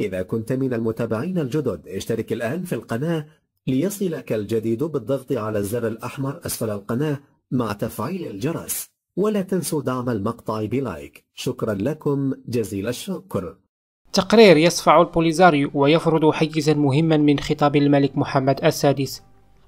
إذا كنت من المتابعين الجدد اشترك الآن في القناة ليصلك الجديد بالضغط على الزر الأحمر أسفل القناة مع تفعيل الجرس ولا تنسوا دعم المقطع بلايك شكرا لكم جزيل الشكر تقرير يصفع البوليزاريو ويفرض حيزا مهما من خطاب الملك محمد السادس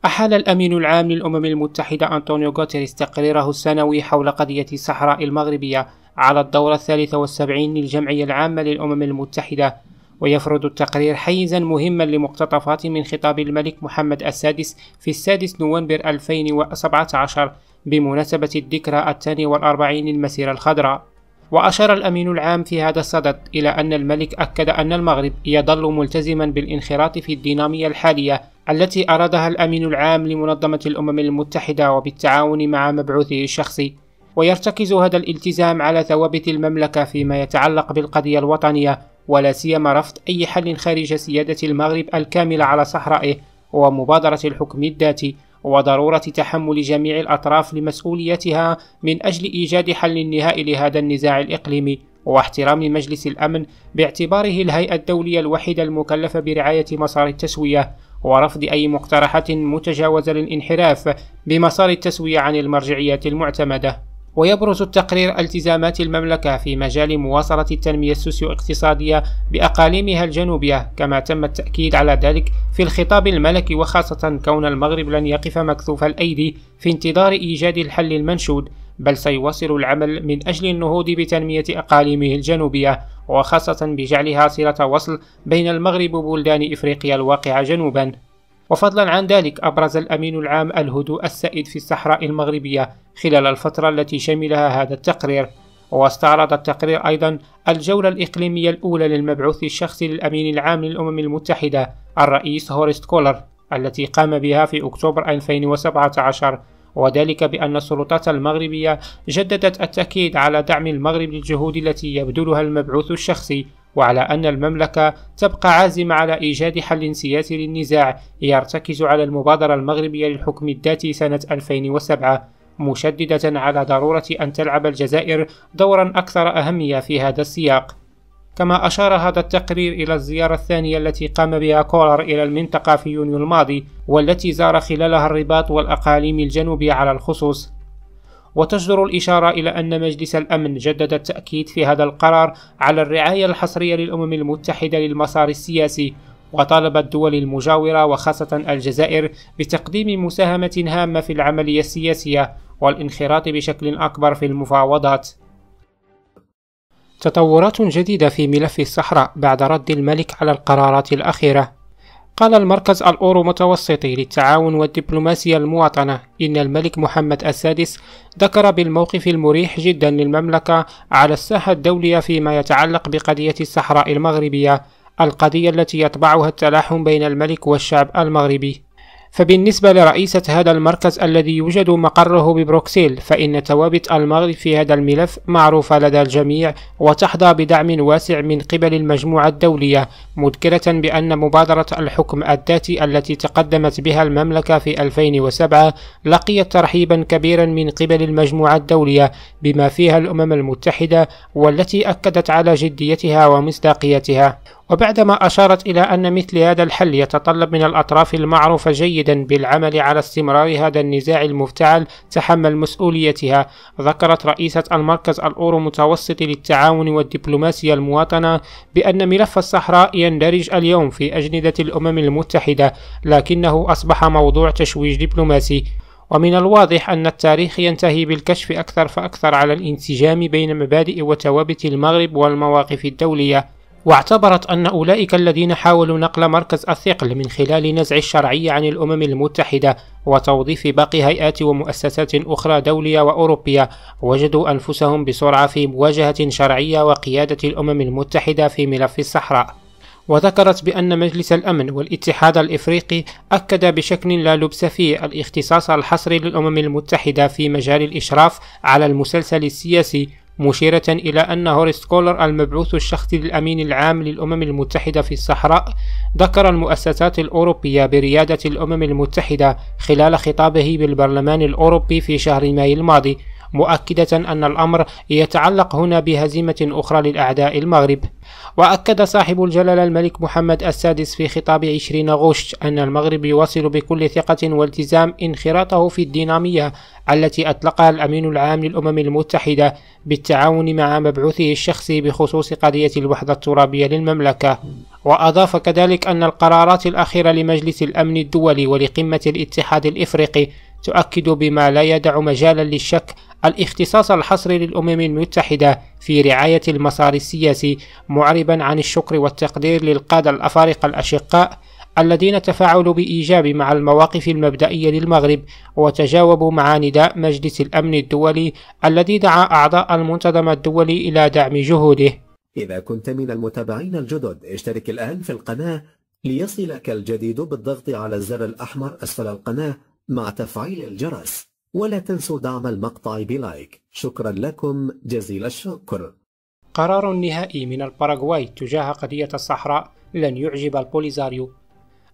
أحال الأمين العام للأمم المتحدة أنطونيو غوتيريس تقريره السنوي حول قضية الصحراء المغربية على الدورة الثالثة والسبعين للجمعية العامة للأمم المتحدة ويفرض التقرير حيزا مهما لمقتطفات من خطاب الملك محمد السادس في السادس نوفمبر 2017 بمناسبة الذكرى الثاني والأربعين للمسيرة الخضراء وأشار الأمين العام في هذا الصدد إلى أن الملك أكد أن المغرب يظل ملتزما بالانخراط في الدينامية الحالية التي أرادها الأمين العام لمنظمة الأمم المتحدة وبالتعاون مع مبعوثه الشخصي ويرتكز هذا الالتزام على ثوابت المملكة فيما يتعلق بالقضية الوطنية ولا سيما رفض أي حل خارج سيادة المغرب الكاملة على صحرائه ومبادرة الحكم الذاتي وضرورة تحمل جميع الأطراف لمسؤوليتها من أجل إيجاد حل نهائي لهذا النزاع الإقليمي واحترام مجلس الأمن باعتباره الهيئة الدولية الوحيدة المكلفة برعاية مسار التسوية ورفض أي مقترحات متجاوزة للانحراف بمسار التسوية عن المرجعيات المعتمدة ويبرز التقرير التزامات المملكة في مجال مواصلة التنمية السوسيو اقتصادية بأقاليمها الجنوبية كما تم التأكيد على ذلك في الخطاب الملكي وخاصة كون المغرب لن يقف مكثوف الأيدي في انتظار إيجاد الحل المنشود بل سيواصل العمل من أجل النهوض بتنمية أقاليمه الجنوبية وخاصة بجعلها صلة وصل بين المغرب وبلدان إفريقيا الواقعة جنوبا وفضلا عن ذلك أبرز الأمين العام الهدوء السائد في الصحراء المغربية خلال الفترة التي شملها هذا التقرير واستعرض التقرير أيضا الجولة الإقليمية الأولى للمبعوث الشخصي للأمين العام للأمم المتحدة الرئيس هورست كولر التي قام بها في أكتوبر 2017 وذلك بأن السلطات المغربية جددت التأكيد على دعم المغرب للجهود التي يبذلها المبعوث الشخصي وعلى أن المملكة تبقى عازمة على إيجاد حل سياسي للنزاع يرتكز على المبادرة المغربية للحكم الذاتي سنة 2007 مشددة على ضرورة أن تلعب الجزائر دورا أكثر أهمية في هذا السياق كما أشار هذا التقرير إلى الزيارة الثانية التي قام بها كولر إلى المنطقة في يونيو الماضي والتي زار خلالها الرباط والأقاليم الجنوبية على الخصوص وتجدر الإشارة إلى أن مجلس الأمن جدد التأكيد في هذا القرار على الرعاية الحصرية للأمم المتحدة للمسار السياسي وطالب الدول المجاورة وخاصة الجزائر بتقديم مساهمة هامة في العملية السياسية والانخراط بشكل أكبر في المفاوضات تطورات جديدة في ملف الصحراء بعد رد الملك على القرارات الأخيرة قال المركز الأورو متوسطي للتعاون والدبلوماسية المواطنة إن الملك محمد السادس ذكر بالموقف المريح جدا للمملكة على الساحة الدولية فيما يتعلق بقضية الصحراء المغربية القضية التي يتبعها التلاحم بين الملك والشعب المغربي فبالنسبة لرئيسة هذا المركز الذي يوجد مقره ببروكسيل فإن توابت المغرب في هذا الملف معروفة لدى الجميع وتحظى بدعم واسع من قبل المجموعة الدولية مذكرة بأن مبادرة الحكم الذاتي التي تقدمت بها المملكة في 2007 لقيت ترحيبا كبيرا من قبل المجموعة الدولية بما فيها الأمم المتحدة والتي أكدت على جديتها ومصداقيتها وبعدما أشارت إلى أن مثل هذا الحل يتطلب من الأطراف المعروفة جيدا بالعمل على استمرار هذا النزاع المفتعل تحمل مسؤوليتها ذكرت رئيسة المركز الأورو متوسطي للتعاون والدبلوماسية المواطنة بأن ملف الصحراء يندرج اليوم في أجندة الأمم المتحدة لكنه أصبح موضوع تشويش دبلوماسي ومن الواضح أن التاريخ ينتهي بالكشف أكثر فأكثر على الانسجام بين مبادئ وتوابت المغرب والمواقف الدولية واعتبرت أن أولئك الذين حاولوا نقل مركز الثقل من خلال نزع الشرعية عن الأمم المتحدة وتوظيف باقي هيئات ومؤسسات أخرى دولية وأوروبية وجدوا أنفسهم بسرعة في مواجهة شرعية وقيادة الأمم المتحدة في ملف الصحراء وذكرت بأن مجلس الأمن والاتحاد الإفريقي أكد بشكل لا لبس فيه الاختصاص الحصري للأمم المتحدة في مجال الإشراف على المسلسل السياسي مشيرة إلى أن هوريس كولر المبعوث الشخصي للأمين العام للأمم المتحدة في الصحراء ذكر المؤسسات الأوروبية بريادة الأمم المتحدة خلال خطابه بالبرلمان الأوروبي في شهر ماي الماضي مؤكدة أن الأمر يتعلق هنا بهزيمة أخرى للأعداء المغرب وأكد صاحب الجلالة الملك محمد السادس في خطاب 20 غشت أن المغرب يواصل بكل ثقة والتزام انخراطه في الدينامية التي أطلقها الأمين العام للأمم المتحدة بالتعاون مع مبعوثه الشخصي بخصوص قضية الوحدة الترابية للمملكة وأضاف كذلك أن القرارات الأخيرة لمجلس الأمن الدولي ولقمة الاتحاد الإفريقي تؤكد بما لا يدع مجالا للشك الاختصاص الحصري للأمم المتحدة في رعاية المسار السياسي معربا عن الشكر والتقدير للقادة الأفارقة الأشقاء الذين تفاعلوا بإيجاب مع المواقف المبدئية للمغرب وتجاوبوا مع نداء مجلس الأمن الدولي الذي دعا أعضاء المنتدى الدولي إلى دعم جهوده إذا كنت من المتابعين الجدد اشترك الآن في القناة ليصلك الجديد بالضغط على الزر الأحمر أسفل القناة مع تفعيل الجرس ولا تنسوا دعم المقطع بلايك شكرا لكم جزيل الشكر قرار نهائي من الباراغواي تجاه قضية الصحراء لن يعجب البوليزاريو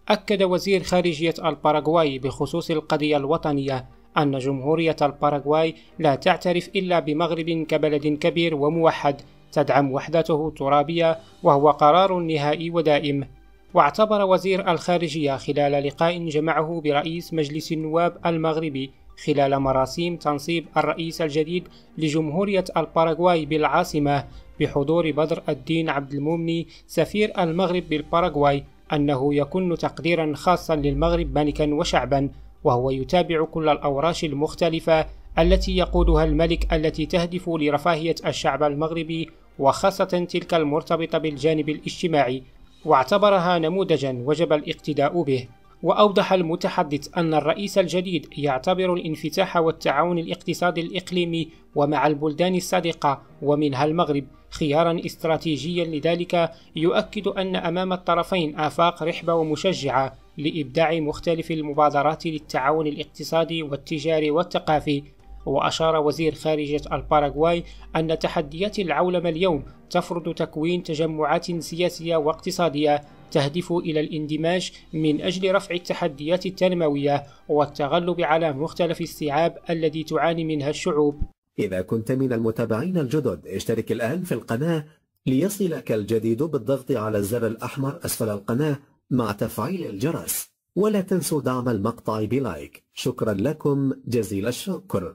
أكد وزير خارجية الباراغواي بخصوص القضية الوطنية أن جمهورية الباراغواي لا تعترف إلا بمغرب كبلد كبير وموحد تدعم وحدته الترابية وهو قرار نهائي ودائم واعتبر وزير الخارجية خلال لقاء جمعه برئيس مجلس النواب المغربي خلال مراسيم تنصيب الرئيس الجديد لجمهورية الباراغواي بالعاصمة بحضور بدر الدين عبد الممني سفير المغرب بالباراغواي أنه يكون تقديرا خاصا للمغرب ملكا وشعبا وهو يتابع كل الأوراش المختلفة التي يقودها الملك التي تهدف لرفاهية الشعب المغربي وخاصة تلك المرتبطة بالجانب الاجتماعي واعتبرها نموذجا وجب الاقتداء به وأوضح المتحدث أن الرئيس الجديد يعتبر الانفتاح والتعاون الاقتصادي الإقليمي ومع البلدان الصديقة ومنها المغرب خيارا استراتيجيا لذلك يؤكد أن أمام الطرفين آفاق رحبة ومشجعة لإبداع مختلف المبادرات للتعاون الاقتصادي والتجاري والثقافي وأشار وزير خارجية الباراغواي أن تحديات العولمة اليوم تفرض تكوين تجمعات سياسية واقتصادية تهدف إلى الاندماج من أجل رفع التحديات التنموية والتغلب على مختلف الصعاب التي تعاني منها الشعوب. إذا كنت من المتابعين الجدد اشترك الآن في القناة ليصلك الجديد بالضغط على الزر الأحمر أسفل القناة مع تفعيل الجرس ولا تنسوا دعم المقطع بلايك شكرا لكم جزيل الشكر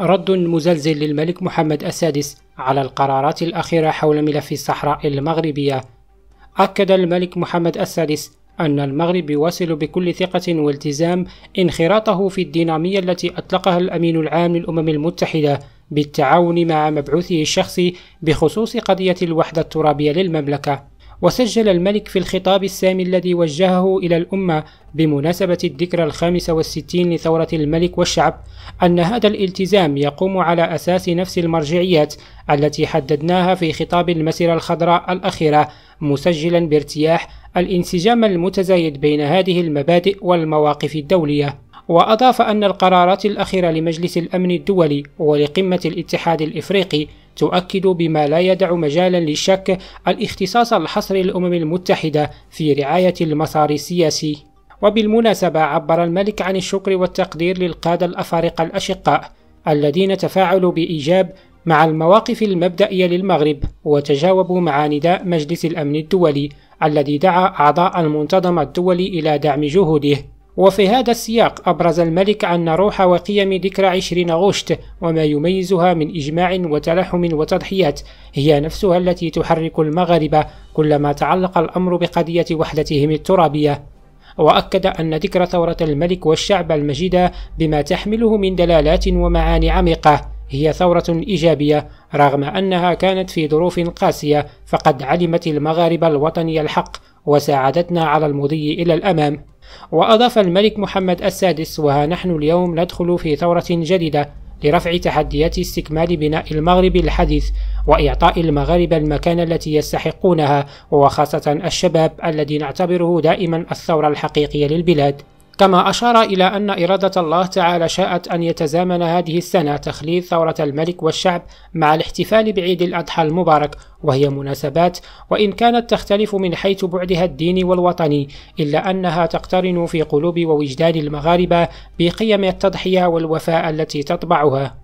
رد مزلزل للملك محمد السادس على القرارات الأخيرة حول ملف الصحراء المغربية أكد الملك محمد السادس أن المغرب يواصل بكل ثقة والتزام انخراطه في الدينامية التي أطلقها الأمين العام للأمم المتحدة بالتعاون مع مبعوثه الشخصي بخصوص قضية الوحدة الترابية للمملكة وسجل الملك في الخطاب السامي الذي وجهه إلى الأمة بمناسبة الذكرى الخامسة والستين لثورة الملك والشعب أن هذا الالتزام يقوم على أساس نفس المرجعيات التي حددناها في خطاب المسيرة الخضراء الأخيرة مسجلا بارتياح الانسجام المتزايد بين هذه المبادئ والمواقف الدولية وأضاف أن القرارات الأخيرة لمجلس الأمن الدولي ولقمة الاتحاد الإفريقي تؤكد بما لا يدع مجالا للشك الاختصاص الحصري للأمم المتحدة في رعاية المسار السياسي وبالمناسبة عبر الملك عن الشكر والتقدير للقادة الأفارقة الأشقاء الذين تفاعلوا بإيجاب مع المواقف المبدئية للمغرب وتجاوبوا مع نداء مجلس الأمن الدولي الذي دعا أعضاء المنتظمة الدولي إلى دعم جهوده وفي هذا السياق أبرز الملك أن روح وقيم ذكرى 20 غشت وما يميزها من إجماع وتلحم وتضحيات هي نفسها التي تحرك المغاربة كلما تعلق الأمر بقضية وحدتهم الترابية وأكد أن ذكرى ثورة الملك والشعب المجيدة بما تحمله من دلالات ومعاني عميقة هي ثورة إيجابية رغم أنها كانت في ظروف قاسية فقد علمت المغاربة الوطني الحق وساعدتنا على المضي إلى الأمام وأضاف الملك محمد السادس وها نحن اليوم ندخل في ثورة جديدة لرفع تحديات استكمال بناء المغرب الحديث وإعطاء المغاربة المكانة التي يستحقونها وخاصة الشباب الذي نعتبره دائما الثورة الحقيقية للبلاد كما أشار إلى أن إرادة الله تعالى شاءت أن يتزامن هذه السنة تخليد ثورة الملك والشعب مع الاحتفال بعيد الأضحى المبارك وهي مناسبات وإن كانت تختلف من حيث بعدها الديني والوطني إلا أنها تقترن في قلوب ووجدان المغاربة بقيم التضحية والوفاء التي تطبعها